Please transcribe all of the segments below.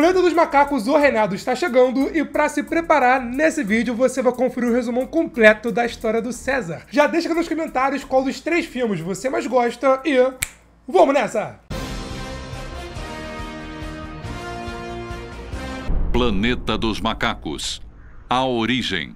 Planeta dos Macacos, o Renato está chegando e para se preparar, nesse vídeo você vai conferir o um resumão completo da história do César. Já deixa aqui nos comentários qual dos três filmes você mais gosta e... Vamos nessa! Planeta dos Macacos A Origem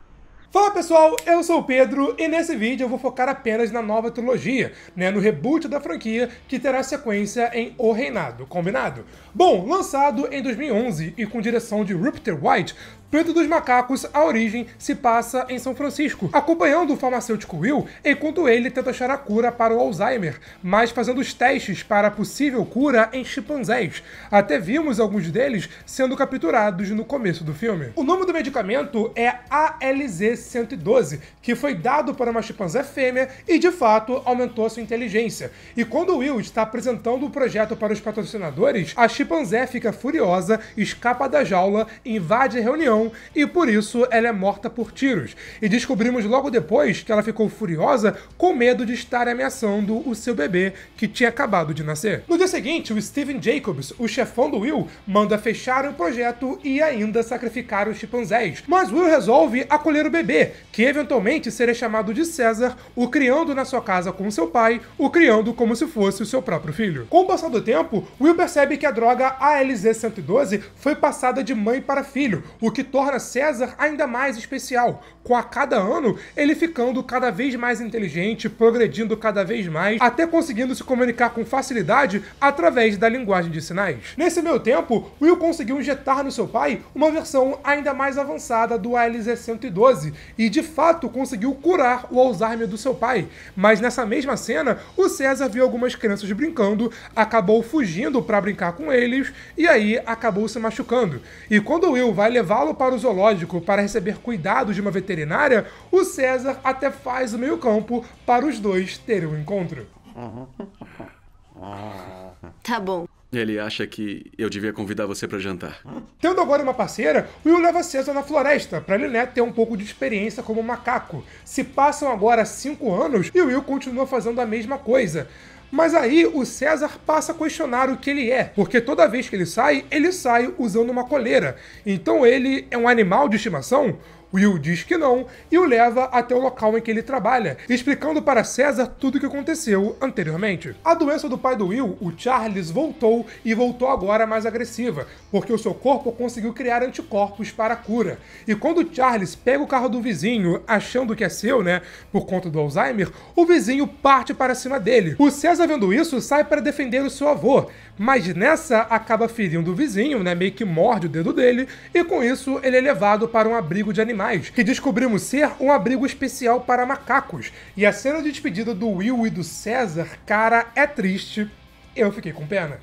Fala pessoal, eu sou o Pedro e nesse vídeo eu vou focar apenas na nova trilogia, né, no reboot da franquia que terá sequência em O Reinado, combinado? Bom, lançado em 2011 e com direção de Rupert White, Planeta dos Macacos, a origem, se passa em São Francisco, acompanhando o farmacêutico Will enquanto ele tenta achar a cura para o Alzheimer, mas fazendo os testes para a possível cura em chimpanzés. Até vimos alguns deles sendo capturados no começo do filme. O nome do medicamento é ALZ-112, que foi dado para uma chimpanzé fêmea e de fato aumentou sua inteligência. E quando Will está apresentando o projeto para os patrocinadores, a chimpanzé fica furiosa, escapa da jaula, invade a reunião e por isso ela é morta por tiros. E descobrimos logo depois que ela ficou furiosa com medo de estar ameaçando o seu bebê que tinha acabado de nascer. No dia seguinte, o Steven Jacobs, o chefão do Will, manda fechar o projeto e ainda sacrificar os chimpanzés. Mas Will resolve acolher o bebê, que eventualmente seria chamado de César, o criando na sua casa com seu pai, o criando como se fosse o seu próprio filho. Com o passar do tempo, Will percebe que a droga ALZ-112 foi passada de mãe para filho, o que torna César ainda mais especial, com a cada ano ele ficando cada vez mais inteligente, progredindo cada vez mais, até conseguindo se comunicar com facilidade através da linguagem de sinais. Nesse meio tempo, Will conseguiu injetar no seu pai uma versão ainda mais avançada do ALZ-112 e de fato conseguiu curar o Alzheimer do seu pai, mas nessa mesma cena, o César viu algumas crianças brincando, acabou fugindo para brincar com eles e aí acabou se machucando. E quando Will vai levá-lo para o zoológico para receber cuidados de uma veterinária, o César até faz o meio-campo para os dois terem um encontro. Tá bom. Ele acha que eu devia convidar você para jantar. Tendo agora uma parceira, Will leva César na floresta para Liné ter um pouco de experiência como macaco. Se passam agora cinco anos e Will continua fazendo a mesma coisa. Mas aí o César passa a questionar o que ele é, porque toda vez que ele sai, ele sai usando uma coleira. Então ele é um animal de estimação? Will diz que não e o leva até o local em que ele trabalha, explicando para César tudo o que aconteceu anteriormente. A doença do pai do Will, o Charles, voltou e voltou agora mais agressiva, porque o seu corpo conseguiu criar anticorpos para a cura. E quando Charles pega o carro do vizinho, achando que é seu, né, por conta do Alzheimer, o vizinho parte para cima dele. O César, vendo isso, sai para defender o seu avô, mas nessa acaba ferindo o vizinho, né, meio que morde o dedo dele, e com isso ele é levado para um abrigo de animais que descobrimos ser um abrigo especial para macacos. E a cena de despedida do Will e do César, cara, é triste. Eu fiquei com pena.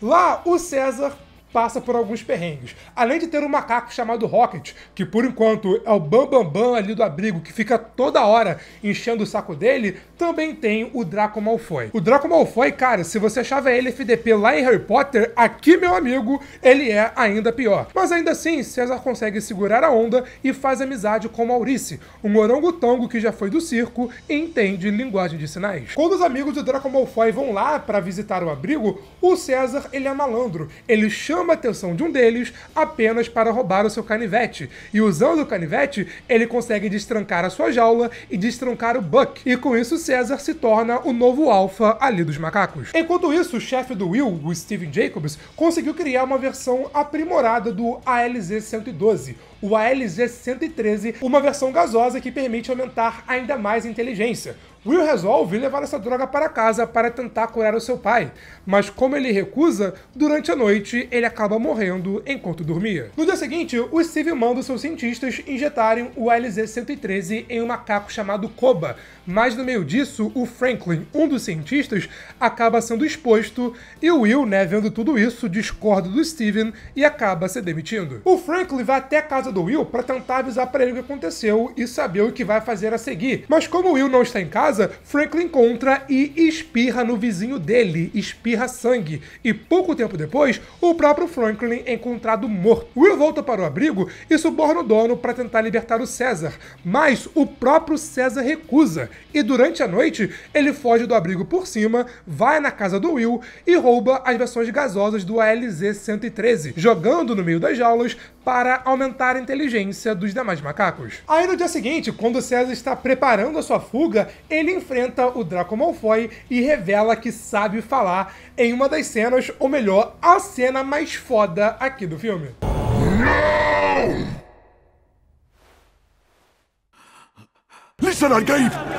Lá, o César passa por alguns perrengues. Além de ter um macaco chamado Rocket, que por enquanto é o bambambam bam, bam ali do abrigo que fica toda hora enchendo o saco dele, também tem o Draco Malfoy. O Draco Malfoy, cara, se você achava ele FDP lá em Harry Potter, aqui, meu amigo, ele é ainda pior. Mas ainda assim, César consegue segurar a onda e faz amizade com Maurice, um orangotango que já foi do circo e entende linguagem de sinais. Quando os amigos do Draco Malfoy vão lá para visitar o abrigo, o César, ele é malandro. Ele chama chama a atenção de um deles apenas para roubar o seu canivete. E usando o canivete, ele consegue destrancar a sua jaula e destrancar o Buck. E com isso, César se torna o novo alfa ali dos macacos. Enquanto isso, o chefe do Will, o Steven Jacobs, conseguiu criar uma versão aprimorada do ALZ-112, o ALZ-113, uma versão gasosa que permite aumentar ainda mais a inteligência, Will resolve levar essa droga para casa para tentar curar o seu pai, mas como ele recusa, durante a noite ele acaba morrendo enquanto dormia. No dia seguinte, o Steve manda os seus cientistas injetarem o LZ-113 em um macaco chamado Koba, mas no meio disso, o Franklin, um dos cientistas, acaba sendo exposto e o Will, né, vendo tudo isso, discorda do Steven e acaba se demitindo. O Franklin vai até a casa do Will para tentar avisar para ele o que aconteceu e saber o que vai fazer a seguir, mas como o Will não está em casa, casa, Franklin encontra e espirra no vizinho dele, espirra sangue, e pouco tempo depois, o próprio Franklin é encontrado morto. Will volta para o abrigo e suborna o dono para tentar libertar o César, mas o próprio César recusa, e durante a noite, ele foge do abrigo por cima, vai na casa do Will e rouba as versões gasosas do ALZ-113, jogando no meio das jaulas para aumentar a inteligência dos demais macacos. Aí no dia seguinte, quando o César está preparando a sua fuga, ele ele enfrenta o Draco Malfoy e revela que sabe falar em uma das cenas, ou melhor, a cena mais foda aqui do filme.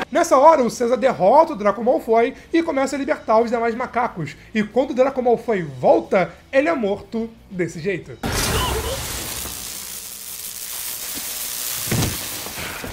Nessa hora, o César derrota o Draco Malfoy e começa a libertar os demais macacos. E quando o Draco Malfoy volta, ele é morto desse jeito.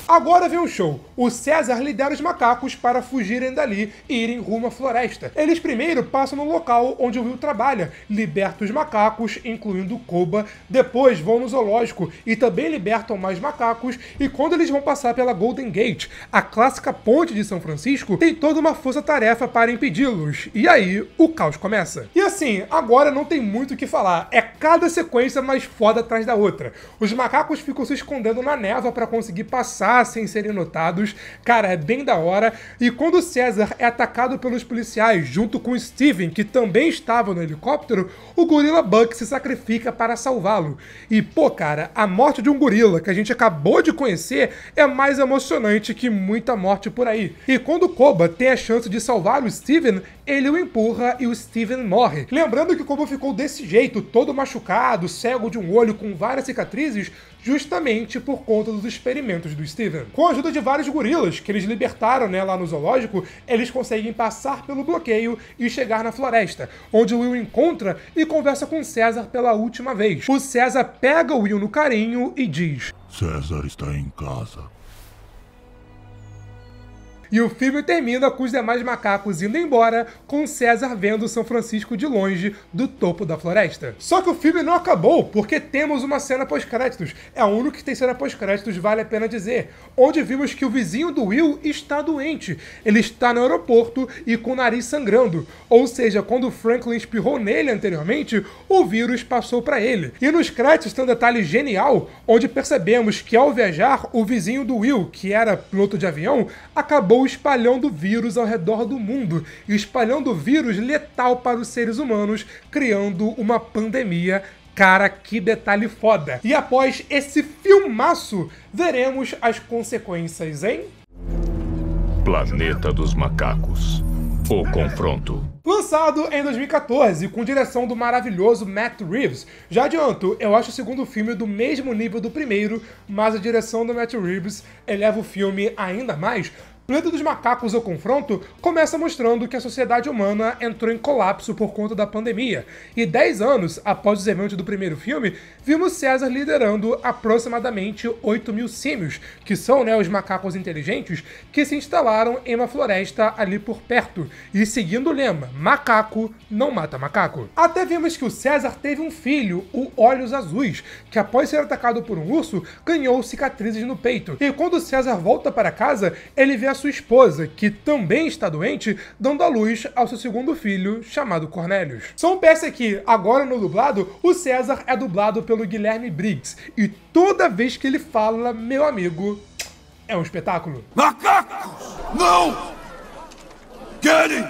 Agora vem o show. O César lidera os macacos para fugirem dali e irem rumo à floresta. Eles primeiro passam no local onde o Will trabalha, liberta os macacos, incluindo Koba, depois vão no zoológico e também libertam mais macacos, e quando eles vão passar pela Golden Gate, a clássica ponte de São Francisco, tem toda uma força-tarefa para impedi-los. E aí, o caos começa. E assim, agora não tem muito o que falar. É cada sequência mais foda atrás da outra. Os macacos ficam se escondendo na neva para conseguir passar ah, sem serem notados. Cara, é bem da hora. E quando César é atacado pelos policiais, junto com Steven, que também estava no helicóptero, o gorila Buck se sacrifica para salvá-lo. E, pô, cara, a morte de um gorila que a gente acabou de conhecer é mais emocionante que muita morte por aí. E quando Koba tem a chance de salvar o Steven, ele o empurra e o Steven morre. Lembrando que Koba ficou desse jeito, todo machucado, cego de um olho, com várias cicatrizes, justamente por conta dos experimentos do Steven. Com a ajuda de vários gorilas que eles libertaram né, lá no zoológico, eles conseguem passar pelo bloqueio e chegar na floresta, onde Will encontra e conversa com César pela última vez. O César pega o Will no carinho e diz: César está em casa. E o filme termina com os demais macacos indo embora, com César vendo São Francisco de longe do topo da floresta. Só que o filme não acabou, porque temos uma cena pós-créditos. É o único que tem cena pós-créditos, vale a pena dizer. Onde vimos que o vizinho do Will está doente. Ele está no aeroporto e com o nariz sangrando. Ou seja, quando Franklin espirrou nele anteriormente, o vírus passou para ele. E nos créditos tem um detalhe genial, onde percebemos que ao viajar, o vizinho do Will, que era piloto de avião, acabou espalhando vírus ao redor do mundo, espalhando vírus letal para os seres humanos, criando uma pandemia Cara, que detalhe foda! E após esse filmaço, veremos as consequências, hein? Planeta dos Macacos. O Confronto. Lançado em 2014, com direção do maravilhoso Matt Reeves. Já adianto, eu acho o segundo filme do mesmo nível do primeiro, mas a direção do Matt Reeves eleva o filme ainda mais, Planta dos Macacos O Confronto começa mostrando que a sociedade humana entrou em colapso por conta da pandemia, e 10 anos após os eventos do primeiro filme, vimos César liderando aproximadamente 8 mil símios, que são né, os macacos inteligentes, que se instalaram em uma floresta ali por perto, e seguindo o lema, macaco não mata macaco. Até vimos que o César teve um filho, o Olhos Azuis, que após ser atacado por um urso, ganhou cicatrizes no peito, e quando César volta para casa, ele vê a a sua esposa, que também está doente, dando à luz ao seu segundo filho, chamado Cornelius. São peça que, agora no dublado, o César é dublado pelo Guilherme Briggs, e toda vez que ele fala, meu amigo, é um espetáculo. Macacos! Não! Querem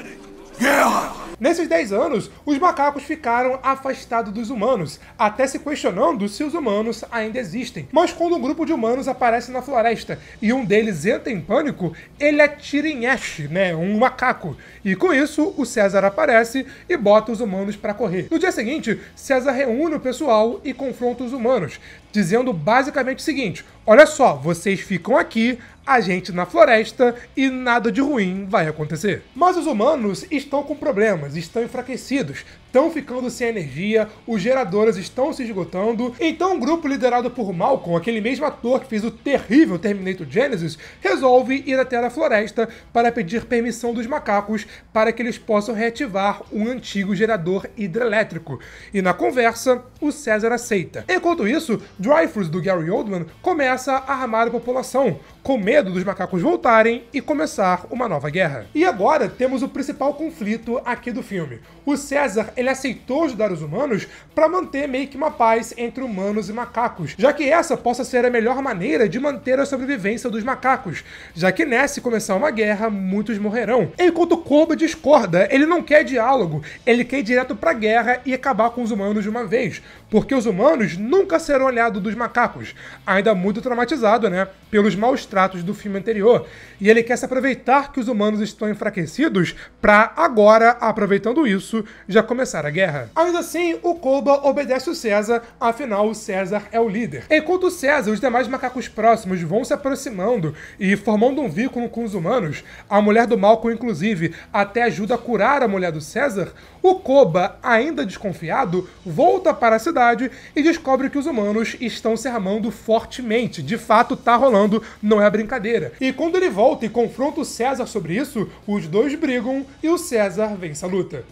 guerra! Nesses 10 anos, os macacos ficaram afastados dos humanos, até se questionando se os humanos ainda existem. Mas quando um grupo de humanos aparece na floresta e um deles entra em pânico, ele atira em Ash, né, um macaco. E com isso, o César aparece e bota os humanos para correr. No dia seguinte, César reúne o pessoal e confronta os humanos, dizendo basicamente o seguinte: "Olha só, vocês ficam aqui, a gente na floresta e nada de ruim vai acontecer. Mas os humanos estão com problemas, estão enfraquecidos, estão ficando sem energia, os geradores estão se esgotando. Então, um grupo liderado por Malcolm, aquele mesmo ator que fez o terrível Terminator Genesis, resolve ir até a floresta para pedir permissão dos macacos para que eles possam reativar um antigo gerador hidrelétrico. E na conversa, o César aceita. Enquanto isso, Dreyfus do Gary Oldman começa a armar a população, com medo dos macacos voltarem e começar uma nova guerra. E agora temos o principal conflito aqui do filme. O César ele aceitou ajudar os humanos para manter meio que uma paz entre humanos e macacos, já que essa possa ser a melhor maneira de manter a sobrevivência dos macacos, já que nesse começar uma guerra, muitos morrerão. Enquanto Koba discorda, ele não quer diálogo, ele quer ir direto pra guerra e acabar com os humanos de uma vez, porque os humanos nunca serão aliados dos macacos, ainda muito traumatizado, né, pelos maus tratos do filme anterior, e ele quer se aproveitar que os humanos estão enfraquecidos para agora, aproveitando isso, já começar começar a guerra. Ainda assim, o Koba obedece o César, afinal o César é o líder. Enquanto César e os demais macacos próximos vão se aproximando e formando um vínculo com os humanos, a mulher do Malcolm inclusive até ajuda a curar a mulher do César, o Koba, ainda desconfiado, volta para a cidade e descobre que os humanos estão se armando fortemente. De fato, tá rolando, não é brincadeira. E quando ele volta e confronta o César sobre isso, os dois brigam e o César vence a luta.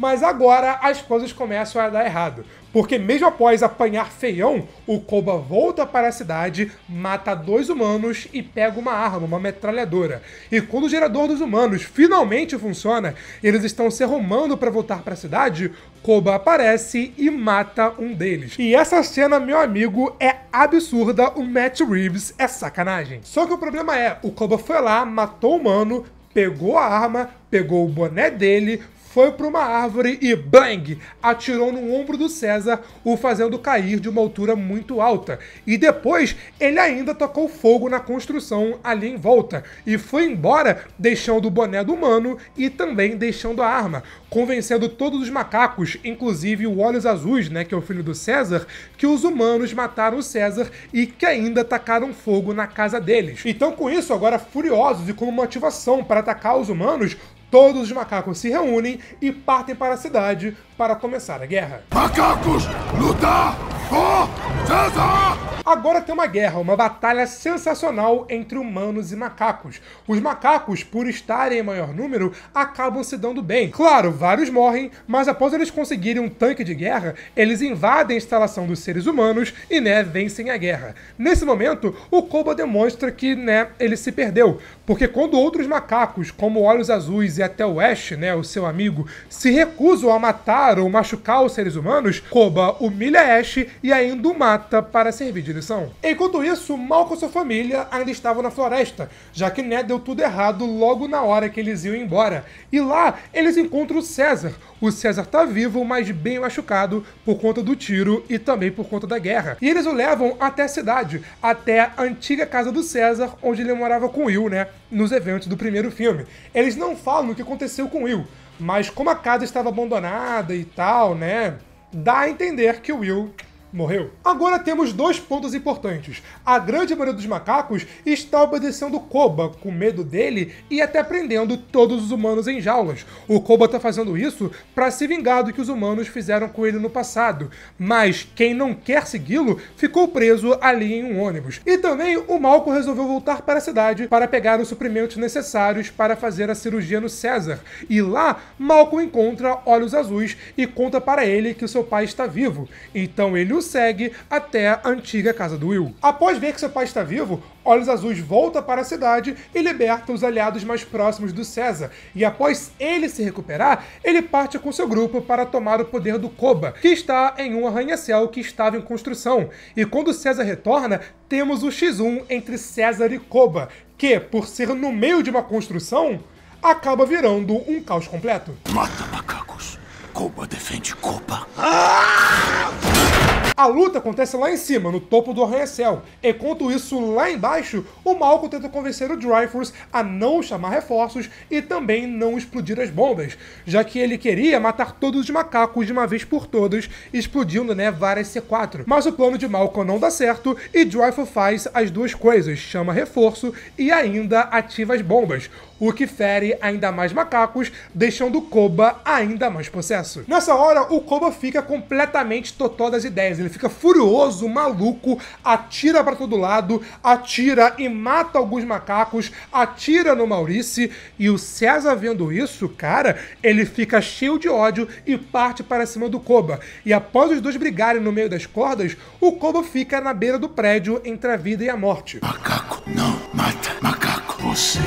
Mas agora as coisas começam a dar errado. Porque mesmo após apanhar feião, o Koba volta para a cidade, mata dois humanos e pega uma arma, uma metralhadora. E quando o gerador dos humanos finalmente funciona, eles estão se arrumando para voltar para a cidade, Koba aparece e mata um deles. E essa cena, meu amigo, é absurda, o Matt Reeves é sacanagem. Só que o problema é, o Koba foi lá, matou o humano, pegou a arma, pegou o boné dele, foi para uma árvore e bang! Atirou no ombro do César, o fazendo cair de uma altura muito alta. E depois ele ainda tocou fogo na construção ali em volta e foi embora, deixando o boné do humano e também deixando a arma, convencendo todos os macacos, inclusive o Olhos Azuis, né, que é o filho do César, que os humanos mataram o César e que ainda tacaram fogo na casa deles. Então, com isso, agora furiosos e com motivação para atacar os humanos, Todos os macacos se reúnem e partem para a cidade para começar a guerra. Macacos, lutar! Oh, César! Agora tem uma guerra, uma batalha sensacional entre humanos e macacos. Os macacos, por estarem em maior número, acabam se dando bem. Claro, vários morrem, mas após eles conseguirem um tanque de guerra, eles invadem a instalação dos seres humanos e, né, vencem a guerra. Nesse momento, o Koba demonstra que, né, ele se perdeu, porque quando outros macacos, como Olhos Azuis e até o Ash, né, o seu amigo, se recusam a matar ou machucar os seres humanos, Koba humilha Ash e ainda o mata para servir de lição. Enquanto isso, Mal com sua família ainda estavam na floresta, já que Ned né, deu tudo errado logo na hora que eles iam embora. E lá, eles encontram o César. O César tá vivo, mas bem machucado por conta do tiro e também por conta da guerra. E eles o levam até a cidade, até a antiga casa do César, onde ele morava com Will, né, nos eventos do primeiro filme. Eles não falam o que aconteceu com Will. Mas como a casa estava abandonada e tal, né? Dá a entender que o Will morreu. Agora temos dois pontos importantes. A grande maioria dos macacos está obedecendo Koba, com medo dele e até prendendo todos os humanos em jaulas. O Koba está fazendo isso para se vingar do que os humanos fizeram com ele no passado. Mas quem não quer segui-lo ficou preso ali em um ônibus. E também o Malco resolveu voltar para a cidade para pegar os suprimentos necessários para fazer a cirurgia no César. E lá, Malco encontra Olhos Azuis e conta para ele que seu pai está vivo. Então ele o segue até a antiga casa do Will. Após ver que seu pai está vivo, Olhos Azuis volta para a cidade e liberta os aliados mais próximos do César. E após ele se recuperar, ele parte com seu grupo para tomar o poder do Koba, que está em um arranha-céu que estava em construção. E quando César retorna, temos o X1 entre César e Koba, que, por ser no meio de uma construção, acaba virando um caos completo. Mata macacos. Koba defende Koba. Ah! A luta acontece lá em cima, no topo do arranha-céu. Enquanto isso, lá embaixo, o Malco tenta convencer o Dryforce a não chamar reforços e também não explodir as bombas, já que ele queria matar todos os macacos de uma vez por todas, explodindo né, várias C4. Mas o plano de Malco não dá certo e Dryforce faz as duas coisas, chama reforço e ainda ativa as bombas o que fere ainda mais macacos, deixando Koba ainda mais possesso. Nessa hora, o Koba fica completamente totó das ideias, ele fica furioso, maluco, atira para todo lado, atira e mata alguns macacos, atira no Maurice, e o César vendo isso, cara, ele fica cheio de ódio e parte para cima do Koba. E após os dois brigarem no meio das cordas, o Koba fica na beira do prédio entre a vida e a morte. Macaco, não mata macaco. Você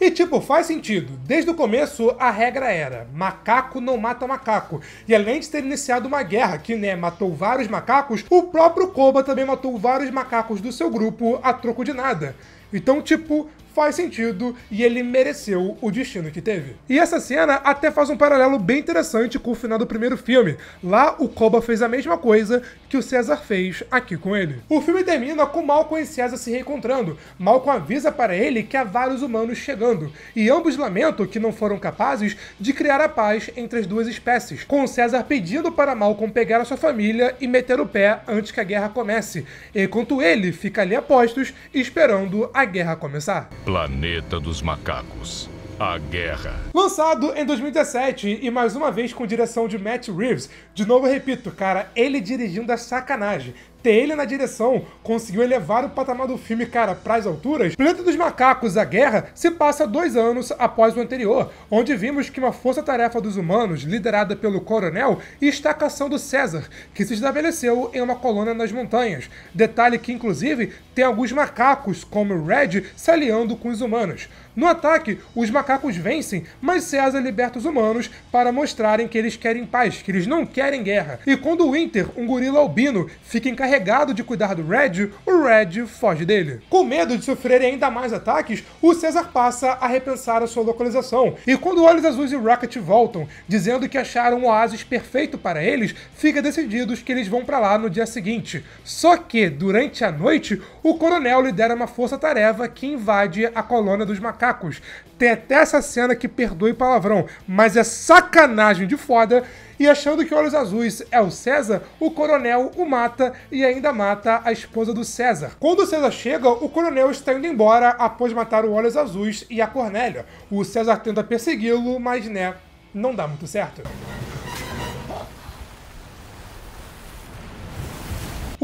e tipo, faz sentido. Desde o começo, a regra era macaco não mata macaco. E além de ter iniciado uma guerra que, né, matou vários macacos, o próprio Koba também matou vários macacos do seu grupo a troco de nada. Então, tipo, faz sentido e ele mereceu o destino que teve. E essa cena até faz um paralelo bem interessante com o final do primeiro filme. Lá, o Koba fez a mesma coisa que o César fez aqui com ele. O filme termina com Malcolm e César se reencontrando. Malcolm avisa para ele que há vários humanos chegando, e ambos lamentam que não foram capazes de criar a paz entre as duas espécies, com César pedindo para Malcolm pegar a sua família e meter o pé antes que a guerra comece, enquanto ele fica ali a postos esperando a guerra começar. Planeta dos Macacos. A Guerra. Lançado em 2017 e mais uma vez com direção de Matt Reeves. De novo, repito, cara, ele dirigindo a sacanagem ter ele na direção conseguiu elevar o patamar do filme, cara, para as alturas. Planeta dos Macacos, a guerra, se passa dois anos após o anterior, onde vimos que uma força-tarefa dos humanos, liderada pelo coronel, está caçando César, que se estabeleceu em uma colônia nas montanhas. Detalhe que, inclusive, tem alguns macacos, como Red, se aliando com os humanos. No ataque, os macacos vencem, mas César liberta os humanos para mostrarem que eles querem paz, que eles não querem guerra. E quando o Winter, um gorila albino, fica encarregado de cuidar do Red, o Red foge dele. Com medo de sofrer ainda mais ataques, o César passa a repensar a sua localização. E quando Olhos Azuis e Rocket voltam, dizendo que acharam um oásis perfeito para eles, fica decididos que eles vão para lá no dia seguinte. Só que, durante a noite, o coronel lidera uma força-tarefa que invade a colônia dos macacos macacos, tem até essa cena que perdoe palavrão, mas é sacanagem de foda. E achando que Olhos Azuis é o César, o coronel o mata e ainda mata a esposa do César. Quando o César chega, o coronel está indo embora após matar o Olhos Azuis e a Cornélia. O César tenta persegui-lo, mas né, não dá muito certo.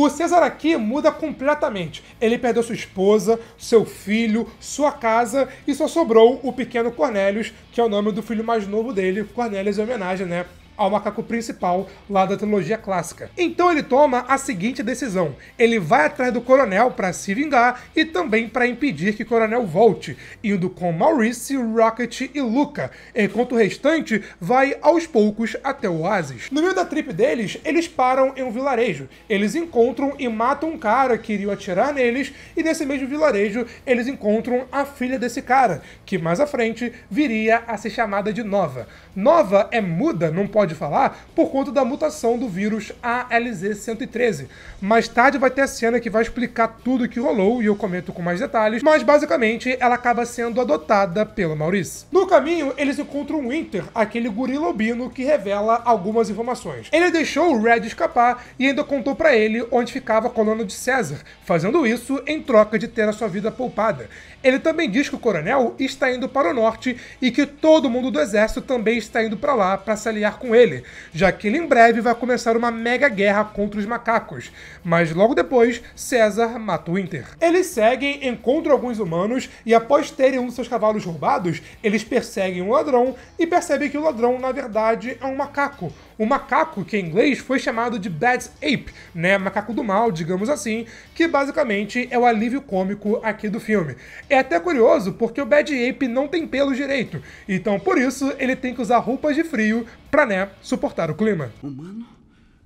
O César aqui muda completamente. Ele perdeu sua esposa, seu filho, sua casa e só sobrou o pequeno Cornelius, que é o nome do filho mais novo dele. Cornelius é homenagem, né? ao macaco principal lá da trilogia clássica. Então ele toma a seguinte decisão: ele vai atrás do coronel para se vingar e também para impedir que o coronel volte, indo com Maurice, Rocket e Luca, enquanto o restante vai aos poucos até o oásis. No meio da trip deles, eles param em um vilarejo. Eles encontram e matam um cara que iria atirar neles, e nesse mesmo vilarejo eles encontram a filha desse cara, que mais à frente viria a ser chamada de Nova. Nova é muda, não pode pode falar por conta da mutação do vírus ALZ113. Mais tarde vai ter a cena que vai explicar tudo o que rolou e eu comento com mais detalhes, mas basicamente ela acaba sendo adotada pelo Maurice. No caminho, eles encontram o Winter, aquele gorila lobino que revela algumas informações. Ele deixou o Red escapar e ainda contou para ele onde ficava a coluna de César, fazendo isso em troca de ter a sua vida poupada. Ele também diz que o coronel está indo para o norte e que todo mundo do exército também está indo para lá para se aliar com ele ele, já que ele em breve vai começar uma mega guerra contra os macacos, mas logo depois César mata o Inter. Eles seguem, encontram alguns humanos e após terem um dos seus cavalos roubados, eles perseguem um ladrão e percebem que o ladrão na verdade é um macaco, o macaco, que em é inglês foi chamado de Bad Ape, né? Macaco do mal, digamos assim, que basicamente é o alívio cômico aqui do filme. É até curioso porque o Bad Ape não tem pelo direito, então por isso ele tem que usar roupas de frio pra, né, suportar o clima. Humano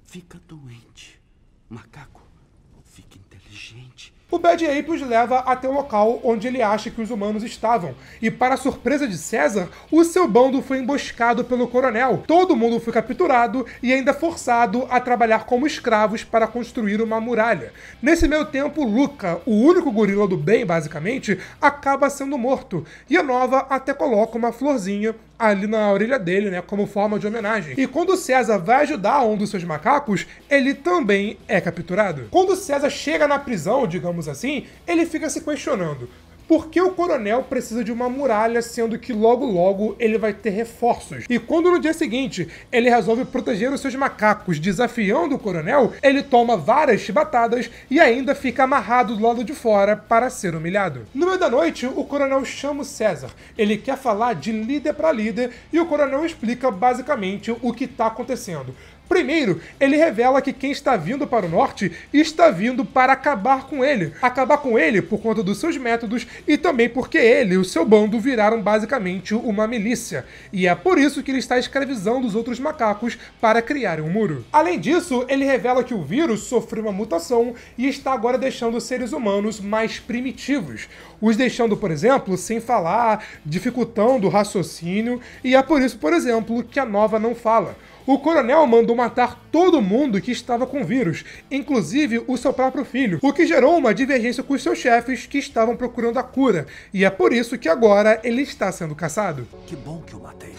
fica doente, macaco Fique inteligente. O Bad Ape os leva até o local onde ele acha que os humanos estavam. E para surpresa de César, o seu bando foi emboscado pelo coronel. Todo mundo foi capturado e ainda forçado a trabalhar como escravos para construir uma muralha. Nesse meio tempo, Luca, o único gorila do bem, basicamente, acaba sendo morto. E a nova até coloca uma florzinha ali na orelha dele, né, como forma de homenagem. E quando César vai ajudar um dos seus macacos, ele também é capturado. Quando César chega na prisão, digamos assim, ele fica se questionando: por que o coronel precisa de uma muralha, sendo que logo logo ele vai ter reforços? E quando no dia seguinte ele resolve proteger os seus macacos desafiando o coronel, ele toma várias chibatadas e ainda fica amarrado do lado de fora para ser humilhado. No meio da noite, o coronel chama o César. Ele quer falar de líder para líder e o coronel explica basicamente o que está acontecendo. Primeiro, ele revela que quem está vindo para o norte está vindo para acabar com ele. Acabar com ele por conta dos seus métodos e também porque ele e o seu bando viraram basicamente uma milícia. E é por isso que ele está escravizando os outros macacos para criar um muro. Além disso, ele revela que o vírus sofreu uma mutação e está agora deixando os seres humanos mais primitivos. Os deixando, por exemplo, sem falar, dificultando o raciocínio, e é por isso, por exemplo, que a nova não fala. O coronel mandou matar todo mundo que estava com o vírus, inclusive o seu próprio filho, o que gerou uma divergência com os seus chefes que estavam procurando a cura, e é por isso que agora ele está sendo caçado. Que bom que o matei.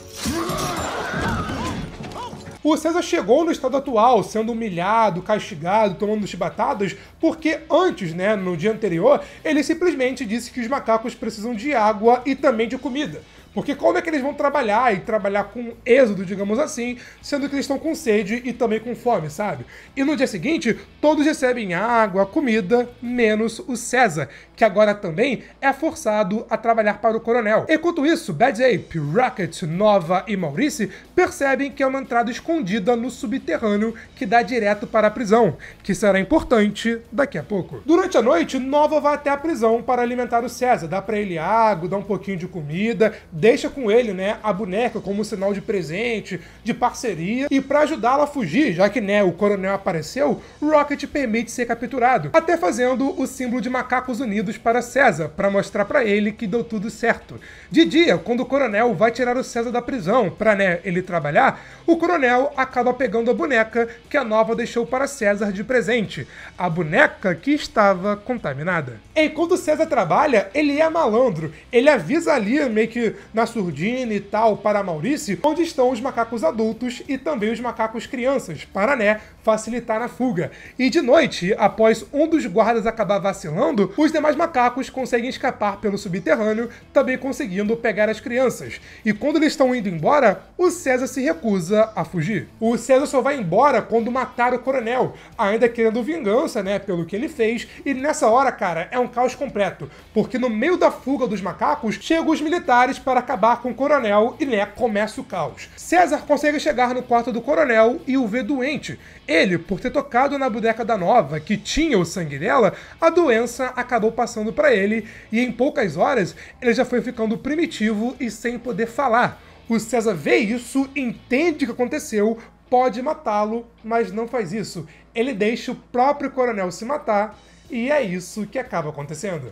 O César chegou no estado atual, sendo humilhado, castigado, tomando chibatadas, porque antes, né, no dia anterior, ele simplesmente disse que os macacos precisam de água e também de comida. Porque como é que eles vão trabalhar e trabalhar com êxodo, digamos assim, sendo que eles estão com sede e também com fome, sabe? E no dia seguinte, todos recebem água, comida, menos o César, que agora também é forçado a trabalhar para o coronel. Enquanto isso, Bad Ape, Rocket, Nova e Maurice percebem que é uma entrada escondida no subterrâneo que dá direto para a prisão, que será importante daqui a pouco. Durante a noite, Nova vai até a prisão para alimentar o César, dá para ele água, dá um pouquinho de comida, deixa com ele, né, a boneca como sinal de presente, de parceria, e para ajudá-la a fugir, já que, né, o coronel apareceu, Rocket permite ser capturado, até fazendo o símbolo de macacos unidos para César, para mostrar para ele que deu tudo certo. De dia, quando o coronel vai tirar o César da prisão para, né, ele trabalhar, o coronel acaba pegando a boneca que a nova deixou para César de presente, a boneca que estava contaminada. Enquanto César trabalha, ele é malandro, ele avisa ali meio que na Surdine e tal, para Maurício, onde estão os macacos adultos e também os macacos crianças, Parané, facilitar a fuga. E de noite, após um dos guardas acabar vacilando, os demais macacos conseguem escapar pelo subterrâneo, também conseguindo pegar as crianças. E quando eles estão indo embora, o César se recusa a fugir. O César só vai embora quando matar o coronel, ainda querendo vingança, né, pelo que ele fez. E nessa hora, cara, é um caos completo, porque no meio da fuga dos macacos, chegam os militares para acabar com o coronel e, né, começa o caos. César consegue chegar no quarto do coronel e o vê doente. Ele, por ter tocado na boneca da Nova, que tinha o sangue dela, a doença acabou passando para ele e em poucas horas ele já foi ficando primitivo e sem poder falar. O César vê isso, entende o que aconteceu, pode matá-lo, mas não faz isso. Ele deixa o próprio coronel se matar e é isso que acaba acontecendo.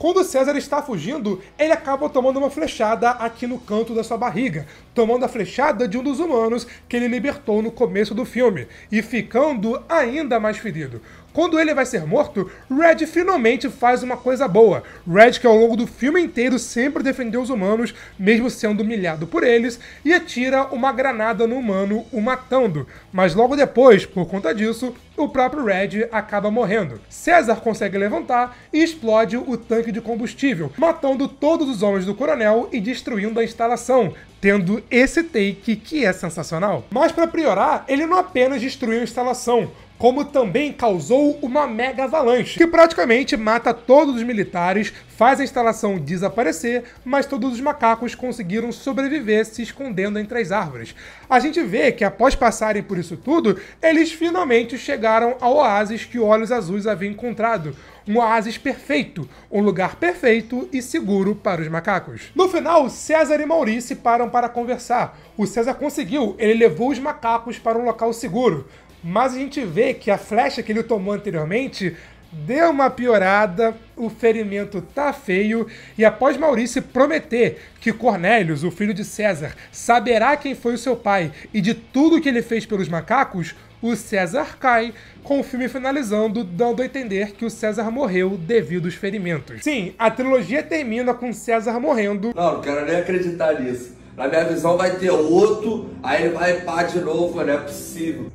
Quando César está fugindo, ele acaba tomando uma flechada aqui no canto da sua barriga, tomando a flechada de um dos humanos que ele libertou no começo do filme, e ficando ainda mais ferido. Quando ele vai ser morto, Red finalmente faz uma coisa boa. Red, que ao longo do filme inteiro sempre defendeu os humanos, mesmo sendo humilhado por eles, e atira uma granada no humano, o matando. Mas logo depois, por conta disso, o próprio Red acaba morrendo. César consegue levantar e explode o tanque de combustível, matando todos os homens do coronel e destruindo a instalação, tendo esse take que é sensacional. Mas para priorar, ele não apenas destruiu a instalação, como também causou uma mega avalanche, que praticamente mata todos os militares, faz a instalação desaparecer, mas todos os macacos conseguiram sobreviver se escondendo entre as árvores. A gente vê que após passarem por isso tudo, eles finalmente chegaram ao oásis que Olhos Azuis havia encontrado. Um oásis perfeito, um lugar perfeito e seguro para os macacos. No final, César e Maurício param para conversar. O César conseguiu, ele levou os macacos para um local seguro. Mas a gente vê que a flecha que ele tomou anteriormente deu uma piorada, o ferimento tá feio, e após Maurício prometer que Cornélios, o filho de César, saberá quem foi o seu pai e de tudo que ele fez pelos macacos, o César cai, com o filme finalizando, dando a entender que o César morreu devido aos ferimentos. Sim, a trilogia termina com César morrendo. Não, não quero nem acreditar nisso. Na minha visão vai ter outro, aí ele vai pá de novo, não né? é possível.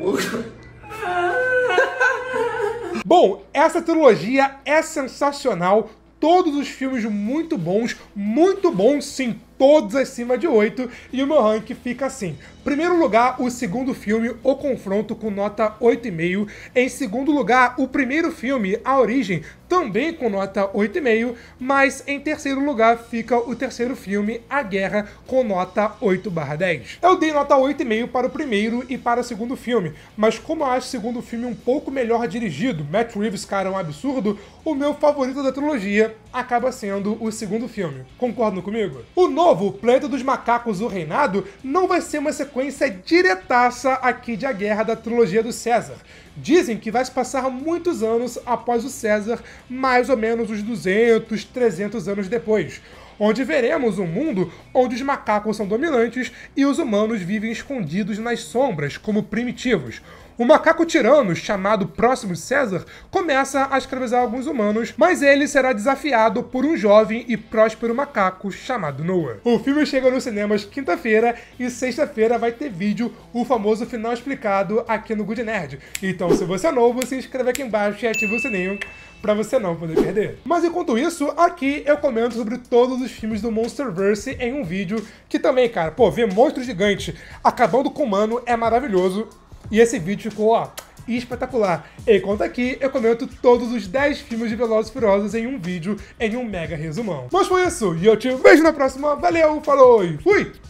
Bom, essa trilogia é sensacional. Todos os filmes muito bons, muito bons, sim, todos acima de 8, e o meu rank fica assim. Primeiro lugar, o segundo filme, O Confronto, com nota 8,5. Em segundo lugar, o primeiro filme, A Origem, também com nota 8,5, mas em terceiro lugar fica o terceiro filme, A Guerra, com nota 8/10. Eu dei nota 8,5 para o primeiro e para o segundo filme, mas como eu acho o segundo filme um pouco melhor dirigido, Matt Reeves, cara, é um absurdo, o meu favorito da trilogia acaba sendo o segundo filme. Concordam comigo? O novo Planeta dos Macacos, o Reinado, não vai ser uma sequência diretaça aqui de A Guerra da trilogia do César. Dizem que vai se passar muitos anos após o César, mais ou menos uns 200, 300 anos depois, onde veremos um mundo onde os macacos são dominantes e os humanos vivem escondidos nas sombras, como primitivos o macaco tirano, chamado Próximo César, começa a escravizar alguns humanos, mas ele será desafiado por um jovem e próspero macaco chamado Noah. O filme chega nos cinemas quinta-feira e sexta-feira vai ter vídeo, o famoso final explicado aqui no Good Nerd. Então, se você é novo, se inscreve aqui embaixo e ativa o sininho para você não poder perder. Mas enquanto isso, aqui eu comento sobre todos os filmes do Monsterverse em um vídeo que também, cara, pô, ver monstro gigante acabando com humano é maravilhoso e esse vídeo ficou, ó, espetacular. E Enquanto aqui, eu comento todos os 10 filmes de Velozes e Furiosos em um vídeo, em um mega resumão. Mas foi isso, e eu te vejo na próxima. Valeu, falou e fui!